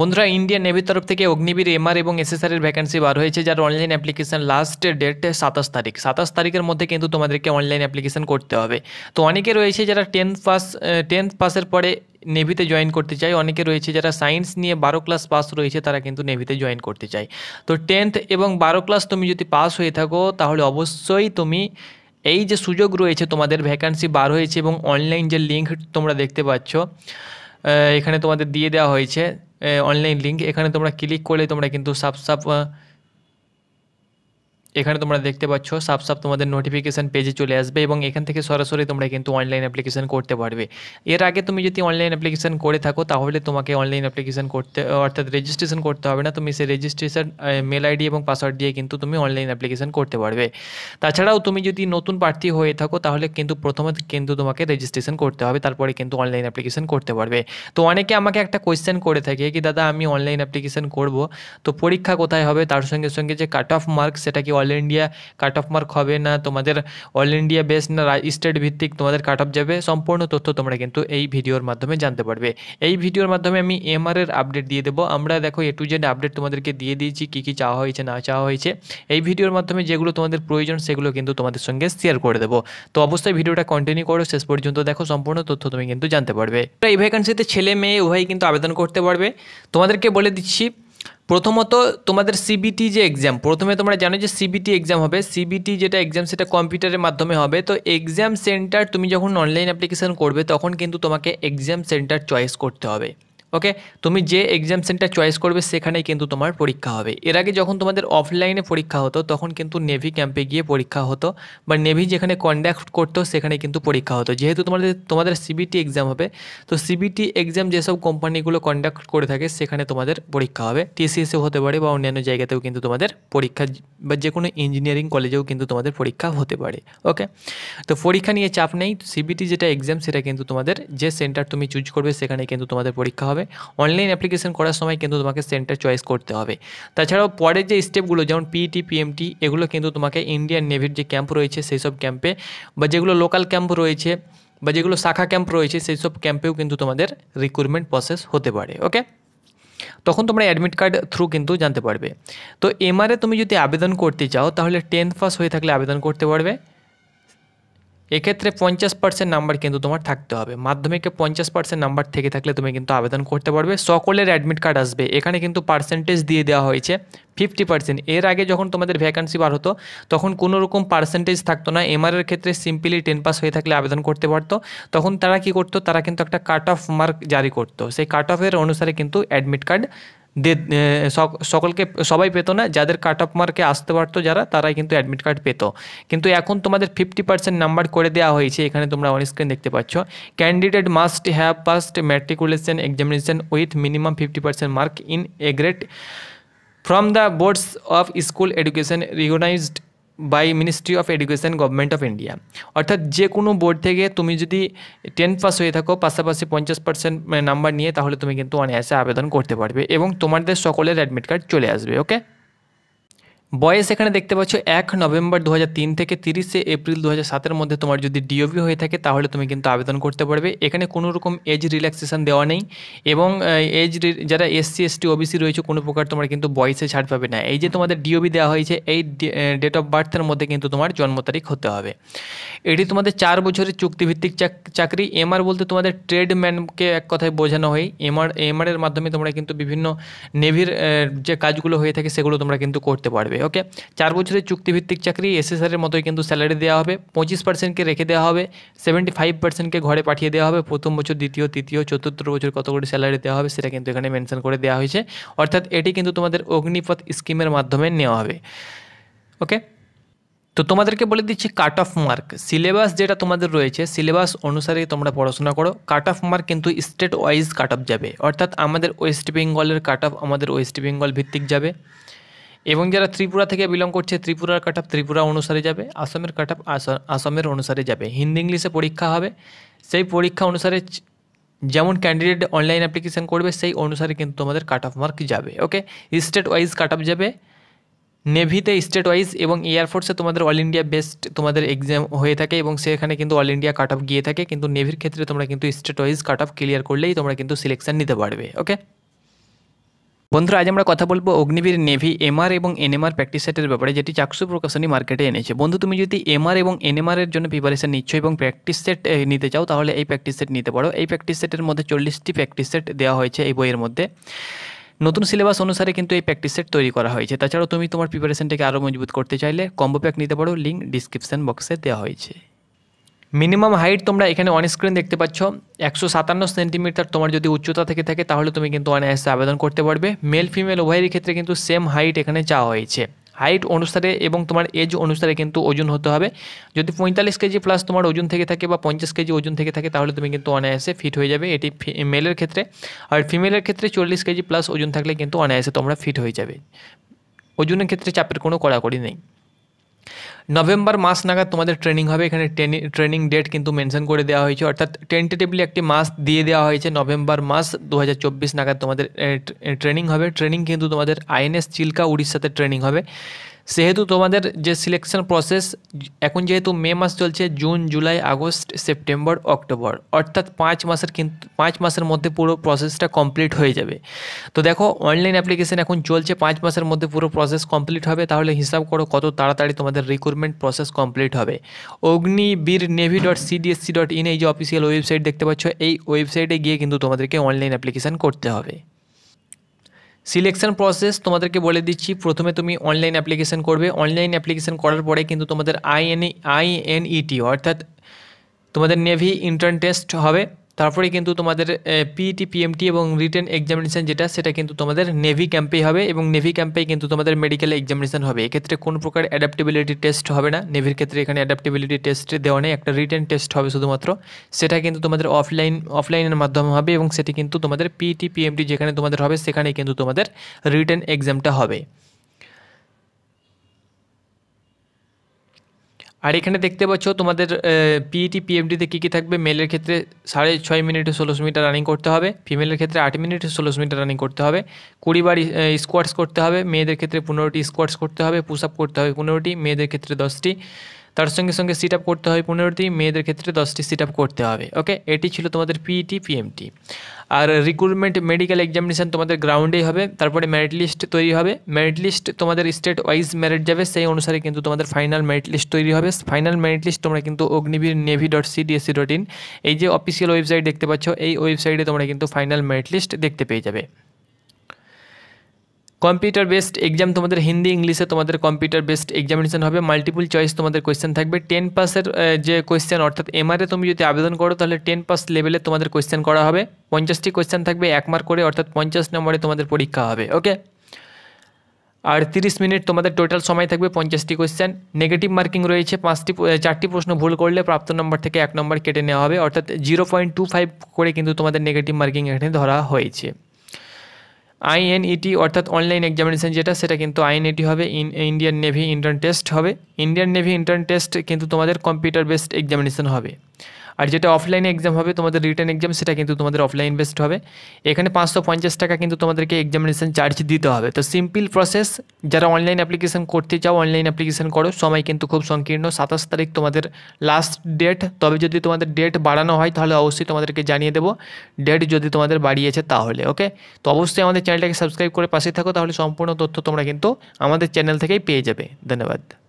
বন্ধুরা ইন্ডিয়ান নেভির তরফ থেকে অগ্নিবীর এমআর এবং এসএসআরের ভ্যাকেন্সি বার হয়েছে যার অনলাইন অ্যাপ্লিকেশন লাস্ট ডেট সাতাশ তারিখ সাতাশ তারিখের মধ্যে কিন্তু তোমাদেরকে অনলাইন অ্যাপ্লিকেশন করতে হবে তো অনেকে রয়েছে যারা টেন্থ পাস টেন্থ পাসের পরে নেভিতে জয়েন করতে চাই অনেকে রয়েছে যারা সায়েন্স নিয়ে বারো ক্লাস পাস রয়েছে তারা কিন্তু নেভিতে জয়েন করতে চায় তো টেন্থ এবং বারো ক্লাস তুমি যদি পাস হয়ে থাকো তাহলে অবশ্যই তুমি এই যে সুযোগ রয়েছে তোমাদের ভ্যাকান্সি বার হয়েছে এবং অনলাইন যে লিঙ্ক তোমরা দেখতে পাচ্ছ এখানে তোমাদের দিয়ে দেওয়া হয়েছে অনলাইন লিঙ্ক এখানে তোমরা ক্লিক করলে তোমরা কিন্তু সাব এখানে তোমরা দেখতে পাচ্ছ সাপ সাপ তোমাদের নোটিফিকেশান পেজে চলে আসবে এবং এখান থেকে সরাসরি তোমরা কিন্তু অনলাইন অ্যাপ্লিকেশান করতে পারবে এর আগে তুমি যদি অনলাইন অ্যাপ্লিকেশান করে থাকো তাহলে তোমাকে অনলাইন অ্যাপ্লিকেশান করতে অর্থাৎ রেজিস্ট্রেশন করতে হবে না তুমি সেই রেজিস্ট্রেশন মেল আইডি এবং পাসওয়ার্ড দিয়ে কিন্তু তুমি অনলাইন অ্যাপ্লিকেশান করতে পারবে তাছাড়াও তুমি যদি নতুন প্রার্থী হয়ে থাকো তাহলে কিন্তু প্রথমে কিন্তু তোমাকে রেজিস্ট্রেশন করতে হবে তারপরে কিন্তু অনলাইন অ্যাপ্লিকেশান করতে পারবে তো অনেকে আমাকে একটা কোয়েশ্চেন করে থাকে কি দাদা আমি অনলাইন অ্যাপ্লিকেশান করব তো পরীক্ষা কোথায় হবে তার সঙ্গে সঙ্গে যে কাট অফ মার্ক সেটা কি all India cut off mark হবে না তোমাদের অল ইন্ডিয়া বেস না স্টেট ভিত্তিক তোমাদের কাট অফ যাবে সম্পূর্ণ তথ্য তোমরা কিন্তু এই ভিডিওর মাধ্যমে জানতে পারবে এই ভিডিওর মাধ্যমে আমি এমআর এর আপডেট দিয়ে দেবো আমরা দেখো এ টু জেড আপডেট তোমাদেরকে দিয়ে দিয়েছি কী কী চাওয়া হয়েছে না চাওয়া হয়েছে এই ভিডিওর মাধ্যমে যেগুলো তোমাদের প্রয়োজন সেগুলো কিন্তু তোমাদের সঙ্গে শেয়ার করে দেবো তো অবশ্যই ভিডিওটা কন্টিনিউ করো শেষ পর্যন্ত দেখো সম্পূর্ণ তথ্য তুমি কিন্তু জানতে পারবে এই ভ্যাকান্সিতে ছেলে মেয়ে উভয় কিন্তু আবেদন করতে পারবে তোমাদেরকে বলে দিচ্ছি প্রথমত তোমাদের সিবিটি যে এক্সাম প্রথমে তোমরা জানো যে সিবিটি এক্সাম হবে সিবিটি যেটা এক্সাম সেটা কম্পিউটারের মাধ্যমে হবে তো এক্সাম সেন্টার তুমি যখন অনলাইন অ্যাপ্লিকেশান করবে তখন কিন্তু তোমাকে এক্সাম সেন্টার চয়েস করতে হবে ওকে তুমি যে এক্সাম সেন্টার চয়েস করবে সেখানেই কিন্তু তোমার পরীক্ষা হবে এর আগে যখন তোমাদের অফলাইনে পরীক্ষা হতো তখন কিন্তু নেভি ক্যাম্পে গিয়ে পরীক্ষা হতো বা নেভি যেখানে কন্ডাক্ট করতো সেখানে কিন্তু পরীক্ষা হতো যেহেতু তোমাদের তোমাদের সিবিটি এক্সাম হবে তো সিবিটি এক্সাম যেসব কোম্পানিগুলো কন্ডাক্ট করে থাকে সেখানে তোমাদের পরীক্ষা হবে টিসিএসও হতে পারে বা অন্যান্য জায়গাতেও কিন্তু তোমাদের পরীক্ষা বা যে কোনো ইঞ্জিনিয়ারিং কলেজেও কিন্তু তোমাদের পরীক্ষা হতে পারে ওকে তো পরীক্ষা নিয়ে চাপ নেই সিবিটি যেটা এক্সাম সেটা কিন্তু তোমাদের যে সেন্টার তুমি চুজ করবে সেখানে কিন্তু তোমাদের পরীক্ষা হবে অনলাইন অ্যাপ্লিকেশন করার সময় কিন্তু তোমাকে সেন্টার চয়েস করতে হবে তাছাড়াও পরের যে স্টেপগুলো যেমন পিইটি পিএমটি e এগুলো কিন্তু তোমাকে ইন্ডিয়ান নেভির যে ক্যাম্প রয়েছে সেই সব ক্যাম্পে বা যেগুলো লোকাল ক্যাম্প রয়েছে বা যেগুলো শাখা ক্যাম্প রয়েছে সেই সব ক্যাম্পেও কিন্তু তোমাদের রিক্রুটমেন্ট প্রসেস হতে পারে ওকে তখন তোমরা অ্যাডমিট কার্ড থ্রু কিন্তু জানতে পারবে তো এমআরএ তুমি যদি আবেদন করতে চাও তাহলে টেন্থ পাস হয়ে থাকলে আবেদন করতে পারবে এক্ষেত্রে পঞ্চাশ পার্সেন্ট নাম্বার কিন্তু তোমার থাকতে হবে মাধ্যমিকে পঞ্চাশ পার্সেন্ট নাম্বার থেকে থাকলে তুমি কিন্তু আবেদন করতে পারবে সকলের অ্যাডমিট কার্ড আসবে এখানে কিন্তু পার্সেন্টেজ দিয়ে দেওয়া হয়েছে ফিফটি পার্সেন্ট এর আগে যখন তোমাদের ভ্যাকান্সি বার হতো তখন কোনো রকম পার্সেন্টেজ থাকতো না এমআরের ক্ষেত্রে সিম্পলি টেন পাস হয়ে থাকলে আবেদন করতে পারতো তখন তারা কি করতো তারা কিন্তু একটা কাট অফ মার্ক জারি করতো সেই কাট অফের অনুসারে কিন্তু অ্যাডমিট কার্ড সকলকে সবাই পেতো না যাদের কাট অফ মার্কে আসতে পারতো যারা তারাই কিন্তু অ্যাডমিট কার্ড পেতো কিন্তু এখন তোমাদের ফিফটি পার্সেন্ট নাম্বার করে দেওয়া হয়েছে এখানে তোমরা অন স্ক্রিন দেখতে পাচ্ছ candidate must have past matriculation examination with minimum fifty percent mark in a from the boards of school education recognized by ministry of education government of India অর্থাৎ যে কোনো বোর্ড থেকে তুমি যদি টেন পাস হয়ে থাকো পাশাপাশি পঞ্চাশ পার্সেন্ট মানে, নাম্বার নিয়ে তাহলে তুমি কিন্তু অনায়াসে আবেদন করতে পারবে এবং তোমাদের সকলের অ্যাডমিট কার্ড চলে আসবে ওকে বয়স এখানে দেখতে পাচ্ছ এক নভেম্বর দু থেকে তিরিশে এপ্রিল দু সাতের মধ্যে তোমার যদি ডিওবি হয়ে থাকে তাহলে তুমি কিন্তু আবেদন করতে পারবে এখানে কোনো রকম এজ রিল্যাক্সেশন দেওয়া নেই এবং এজ যারা এসসি এসটি ওবিসি রয়েছে কোনো প্রকার তোমার কিন্তু বয়সে ছাড় পাবে না এই যে তোমাদের ডিওবি দেওয়া হয়েছে এই ডেট অফ বার্থের মধ্যে কিন্তু তোমার জন্ম তারিখ হতে হবে এটি তোমাদের চার বছরের চুক্তিভিত্তিক চাকরি এমআর বলতে তোমাদের ট্রেডম্যানকে এক কথায় বোঝানো হয় এমআর এমআরের মাধ্যমে তোমরা কিন্তু বিভিন্ন নেভির যে কাজগুলো হয়ে থাকে সেগুলো তোমরা কিন্তু করতে পারবে দেবে ওকে চার বছরের চুক্তিভিত্তিক চাকরি এসএসআরের মতোই কিন্তু স্যালারি দেওয়া হবে পঁচিশ পার্সেন্টকে রেখে দেওয়া হবে সেভেন্টি ফাইভ পার্সেন্টকে ঘরে পাঠিয়ে দেওয়া হবে প্রথম বছর দ্বিতীয় তৃতীয় চতুর্থ বছর কত করে স্যালারি দেওয়া হবে সেটা কিন্তু এখানে মেনশন করে দেওয়া হয়েছে অর্থাৎ এটি কিন্তু তোমাদের অগ্নিপথ স্কিমের মাধ্যমে নেওয়া হবে ওকে তো তোমাদেরকে বলে দিচ্ছি কাট অফ মার্ক সিলেবাস যেটা তোমাদের রয়েছে সিলেবাস অনুসারে তোমরা পড়াশোনা করো কাট অফ মার্ক কিন্তু স্টেট ওয়াইজ কাট অফ যাবে অর্থাৎ আমাদের ওয়েস্ট বেঙ্গলের কাট অফ আমাদের ওয়েস্ট বেঙ্গল ভিত্তিক যাবে এবং যারা ত্রিপুরা থেকে বিলং করছে ত্রিপুরার কাট আপ ত্রিপুরা অনুসারে যাবে আসামের কাট আপ আসামের অনুসারে যাবে হিন্দি ইংলিশে পরীক্ষা হবে সেই পরীক্ষা অনুসারে যেমন ক্যান্ডিডেট অনলাইন অ্যাপ্লিকেশান করবে সেই অনুসারে কিন্তু তোমাদের কাট অফ মার্ক যাবে okay state wise cut off যাবে নেভিতে স্টেট ওয়াইজ এবং এয়ারফোর্সে তোমাদের অল ইন্ডিয়া বেস্ট তোমাদের এক্সাম হয়ে থাকে এবং সেখানে কিন্তু অল ইন্ডিয়া কাট অফ গিয়ে থাকে কিন্তু নেভির ক্ষেত্রে তোমরা কিন্তু state wise cut off clear করলেই তোমরা কিন্তু সিলেকশান নিতে পারবে ওকে বন্ধুরা আজ আমরা কথা বলবো অগ্নিবীর নেভি এমআর এবং এনএমআর প্র্যাকটিস সেটের ব্যাপারে যেটি চাকসু প্রকাশনী মার্কেটে এনেছে বন্ধু তুমি যদি এমআর এবং এনএমআর এর জন্য প্রিপারেশন নিচ্ছ এবং প্র্যাকটিস সেট নিতে চাও তাহলে এই প্র্যাকটিস সেট নিতে পারো এই প্র্যাকটিস সেটের মধ্যে চল্লিশটি প্র্যাকটিস সেট দেওয়া হয়েছে এই বইয়ের মধ্যে নতুন সিলেবাস অনুসারে কিন্তু এই প্র্যাকটিস সেট তৈরি করা হয়েছে তাছাড়াও তুমি তোমার প্রিপারেশনটাকে আরও মজবুত করতে চাইলে কম্বো প্যাক নিতে পারো লিঙ্ক ডিসক্রিপশান বক্সে দেওয়া হয়েছে মিনিমাম হাইট তোমরা এখানে অন স্ক্রিন দেখতে পাচ্ছ একশো সাতান্ন সেন্টিমিটার তোমার যদি উচ্চতা থেকে থাকে তাহলে তুমি কিন্তু অনায়াসে আবেদন করতে পারবে মেল ফিমেল উভয়ের ক্ষেত্রে কিন্তু সেম হাইট এখানে চাওয়া হয়েছে হাইট অনুসারে এবং তোমার এজ অনুসারে কিন্তু ওজন হতে হবে যদি পঁয়তাল্লিশ কেজি প্লাস তোমার ওজন থেকে থাকে বা পঞ্চাশ কেজি ওজন থেকে থাকে তাহলে তুমি কিন্তু অনায়াসে ফিট হয়ে যাবে এটি মেলের ক্ষেত্রে আর ফিমেলের ক্ষেত্রে চল্লিশ কেজি প্লাস ওজন থাকলে কিন্তু অনায়াসে তোমরা ফিট হয়ে যাবে ওজনের ক্ষেত্রে চাপের কোনো কড়াকড়ি নেই নভেম্বর মাস নাগাদ তোমাদের ট্রেনিং হবে এখানে ট্রেনিং ডেট কিন্তু মেনশন করে দেওয়া হয়েছে অর্থাৎ টেন্টেটিভলি একটি মাস দিয়ে দেওয়া হয়েছে নভেম্বর মাস দু নাগাদ তোমাদের ট্রেনিং হবে ট্রেনিং কিন্তু তোমাদের আইএনএস চিল্কা উড়িষ্যাতে ট্রেনিং হবে সেহেতু তোমাদের যে সিলেকশন প্রসেস এখন যেহেতু মে মাস চলছে June July August September October অর্থাৎ পাঁচ মাসের কিন্তু পাঁচ মাসের মধ্যে পুরো প্রসেসটা কমপ্লিট হয়ে যাবে তো দেখো অনলাইন অ্যাপ্লিকেশান এখন চলছে পাঁচ মাসের মধ্যে পুরো প্রসেস কমপ্লিট হবে তাহলে হিসাব করো কত তাড়াতাড়ি তোমাদের রিক্রুটমেন্ট প্রসেস কমপ্লিট হবে Agniveer navy dot CDSC dot in এই যে অফিসিয়াল ওয়েবসাইট দেখতে পাচ্ছ এই ওয়েবসাইটে গিয়ে কিন্তু তোমাদেরকে অনলাইন অ্যাপ্লিকেশান করতে হবে সিলেকশন প্রসেস তোমাদেরকে বলে দিচ্ছি প্রথমে তুমি অনলাইন অ্যাপ্লিকেশান করবে অনলাইন অ্যাপ্লিকেশান করার পরে কিন্তু তোমাদের আইএনই আইএনইটি e, e অর্থাৎ তোমাদের নেভি ইন্টার্ন টেস্ট হবে তারপরে কিন্তু তোমাদের পিইটি পিএমটি e এবং রিটেন এক্সামিনেশান যেটা সেটা কিন্তু তোমাদের নেভি ক্যাম্পেই হবে এবং নেভি ক্যাম্পেই কিন্তু তোমাদের মেডিকেল এক্সামিনেশান হবে এক্ষেত্রে কোনো প্রকার অ্যাডাপ্টেবিলিটি টেস্ট হবে না নেভির ক্ষেত্রে এখানে অ্যাডাপ্টেবিলিটি টেস্ট দেওয়া নেই একটা রিটেন টেস্ট হবে শুধুমাত্র সেটা কিন্তু তোমাদের অফলাইন অফলাইনের মাধ্যমে হবে এবং সেটি কিন্তু তোমাদের পিইটি পিএমটি e যেখানে তোমাদের হবে সেখানে কিন্তু তোমাদের রিটেন এক্সামটা হবে আর এখানে দেখতে পাচ্ছ তোমাদের পিইটি পিএমডিতে কী কী থাকবে মেলের ক্ষেত্রে সাড়ে ছয় মিনিটে ষোলোশো মিটার রানিং করতে হবে ফিমেলের ক্ষেত্রে আট মিনিটে ষোলোশো মিটার রানিং করতে হবে কুড়িবার স্কোয়াডস করতে হবে মেয়েদের ক্ষেত্রে পনেরোটি স্কোয়াডস করতে হবে পুশ আপ করতে হবে পনেরোটি মেয়েদের ক্ষেত্রে দশটি তার সঙ্গে সঙ্গে সিট আপ করতে হবে পনেরোটি মেয়েদের ক্ষেত্রে দশটি সিট আপ করতে হবে ওকে এটি ছিল তোমাদের পিইটি পিএমটি e আর রিক্রুটমেন্ট মেডিকেল এক্সামিনেশান তোমাদের গ্রাউন্ডেই হবে তারপরে মেরিট লিস্ট তৈরি হবে মেরিট লিস্ট তোমাদের স্টেট ওয়াইজ মেরিট যাবে সেই অনুসারে কিন্তু তোমাদের ফাইনাল মেরিট লিস্ট তৈরি হবে ফাইনাল মেরিট লিস্ট তোমরা কিন্তু Agniveer navy dot CDSC dot in এই যে অফিসিয়াল ওয়েবসাইট দেখতে পাচ্ছ এই ওয়েবসাইটে তোমরা কিন্তু ফাইনাল মেরিট লিস্ট দেখতে পেয়ে যাবে কম্পিউটার বেসড এক্সাম তোমাদের হিন্দি ইংলিশে তোমাদের কম্পিউটার বেসড এক্সামিনেশন হবে মাল্টিপুল চয়েস তোমাদের কোয়েশ্চেন থাকবে টেন পাসের যে কোয়েশ্চেন অর্থাৎ এমআরএ তুমি যদি আবেদন করো তাহলে টেন পাস লেভেলে তোমাদের কোয়েশ্চেন করা হবে পঞ্চাশটি কোয়েশ্চেন থাকবে এক মার্ক করে অর্থাৎ পঞ্চাশ নম্বরে তোমাদের পরীক্ষা হবে ওকে আর তিরিশ মিনিট তোমাদের টোটাল সময় থাকবে পঞ্চাশটি কোয়েশ্চেন নেগেটিভ মার্কিং রয়েছে পাঁচটি চারটি প্রশ্ন ভুল করলে প্রাপ্ত নম্বর থেকে এক নম্বর কেটে নেওয়া হবে অর্থাৎ জিরো পয়েন্ট টু ফাইভ করে কিন্তু তোমাদের নেগেটিভ মার্কিং এখানে ধরা হয়েছে আইএনইটি e অর্থাৎ অনলাইন এক্সামিনেশান যেটা সেটা কিন্তু আইএনইটি e হবে ইন্ডিয়ান নেভি ইন্টার্ন টেস্ট হবে ইন্ডিয়ান নেভি ইন্টার্ন টেস্ট কিন্তু তোমাদের কম্পিউটার বেসড এক্সামিনেশান হবে আর যেটা অফলাইনে এক্সাম হবে তোমাদের রিটার্ন এক্সাম সেটা কিন্তু তোমাদের অফলাইন বেস্ট হবে এখানে পাঁচশো পঞ্চাশ টাকা কিন্তু তোমাদেরকে এক্সামিনেশান চার্জ দিতে হবে তো সিম্পল প্রসেস যারা অনলাইন অ্যাপ্লিকেশান করতে চাও অনলাইন অ্যাপ্লিকেশান করো সময় কিন্তু খুব সংকীর্ণ সাতাশ তারিখ তোমাদের লাস্ট ডেট তবে যদি তোমাদের ডেট বাড়ানো হয় তাহলে অবশ্যই তোমাদেরকে জানিয়ে দেবো ডেট যদি তোমাদের বাড়িয়েছে তাহলে ওকে তো অবশ্যই আমাদের চ্যানেলটাকে সাবস্ক্রাইব করে পাশে থাকো তাহলে সম্পূর্ণ তথ্য তোমরা কিন্তু আমাদের চ্যানেল থেকেই পেয়ে যাবে ধন্যবাদ